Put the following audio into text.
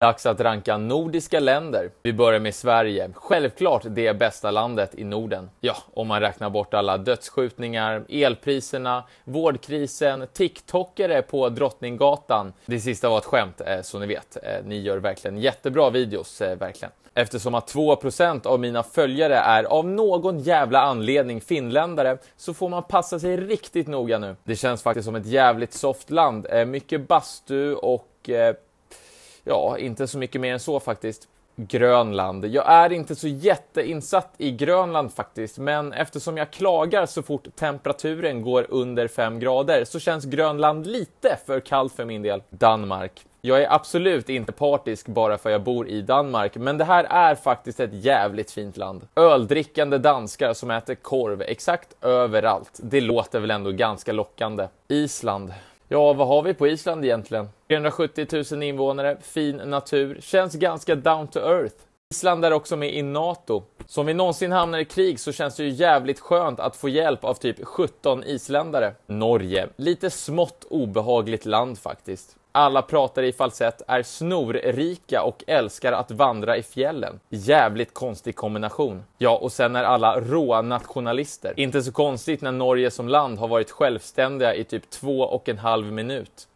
Dags att ranka nordiska länder. Vi börjar med Sverige. Självklart det bästa landet i Norden. Ja, om man räknar bort alla dödsskjutningar, elpriserna, vårdkrisen, TikTokare på Drottninggatan. Det sista var ett skämt, eh, så ni vet. Eh, ni gör verkligen jättebra videos, eh, verkligen. Eftersom att 2% av mina följare är av någon jävla anledning finländare så får man passa sig riktigt noga nu. Det känns faktiskt som ett jävligt soft land. Mycket bastu och ja, inte så mycket mer än så faktiskt. Grönland. Jag är inte så jätteinsatt i Grönland faktiskt, men eftersom jag klagar så fort temperaturen går under 5 grader så känns Grönland lite för kallt för min del. Danmark. Jag är absolut inte partisk bara för jag bor i Danmark, men det här är faktiskt ett jävligt fint land. Öldrickande danskar som äter korv exakt överallt. Det låter väl ändå ganska lockande. Island. Ja, vad har vi på Island egentligen? 370 000 invånare, fin natur, känns ganska down to earth. Island är också med i NATO. Så om vi någonsin hamnar i krig så känns det ju jävligt skönt att få hjälp av typ 17 isländare. Norge. Lite smått obehagligt land faktiskt. Alla pratar i falsett, är snorrika och älskar att vandra i fjällen. Jävligt konstig kombination. Ja, och sen är alla råa nationalister. Inte så konstigt när Norge som land har varit självständiga i typ två och en halv minut.